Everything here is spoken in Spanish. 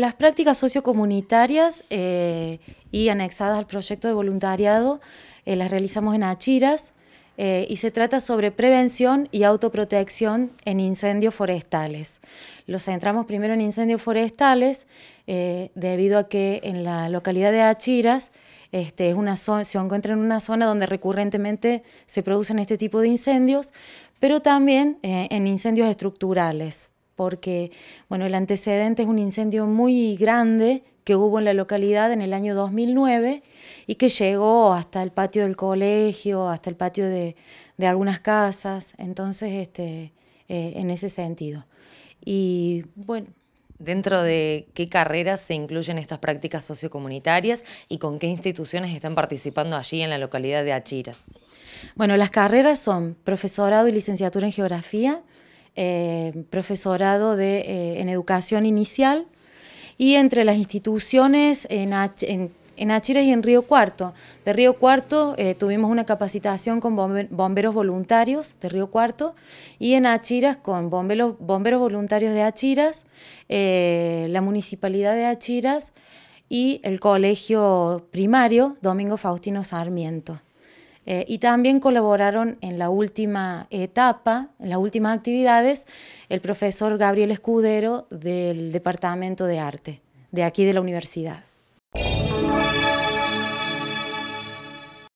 Las prácticas sociocomunitarias eh, y anexadas al proyecto de voluntariado eh, las realizamos en Achiras eh, y se trata sobre prevención y autoprotección en incendios forestales. Los centramos primero en incendios forestales debido a que en la localidad de Achiras este, es una se encuentra en una zona donde recurrentemente se producen este tipo de incendios, pero también en incendios estructurales porque bueno, el antecedente es un incendio muy grande que hubo en la localidad en el año 2009 y que llegó hasta el patio del colegio, hasta el patio de, algunas casas, entonces este, eh, en ese sentido. Y bueno, ¿Dentro de qué carreras se incluyen estas prácticas sociocomunitarias y con qué instituciones están participando allí en la localidad de Achiras? Bueno, las carreras son profesorado y licenciatura en geografía, eh, profesorado de, eh, en educación inicial y entre las instituciones en, Achiras en, y en Río Cuarto. De Río Cuarto eh, tuvimos una capacitación con bomberos voluntarios de Río Cuarto y en Achiras con bomberos, bomberos voluntarios de Achiras, la municipalidad de Achiras y el colegio primario Domingo Faustino Sarmiento. Eh, y también colaboraron en la última etapa, en las últimas actividades, el profesor Gabriel Escudero del Departamento de Arte, de aquí de la universidad.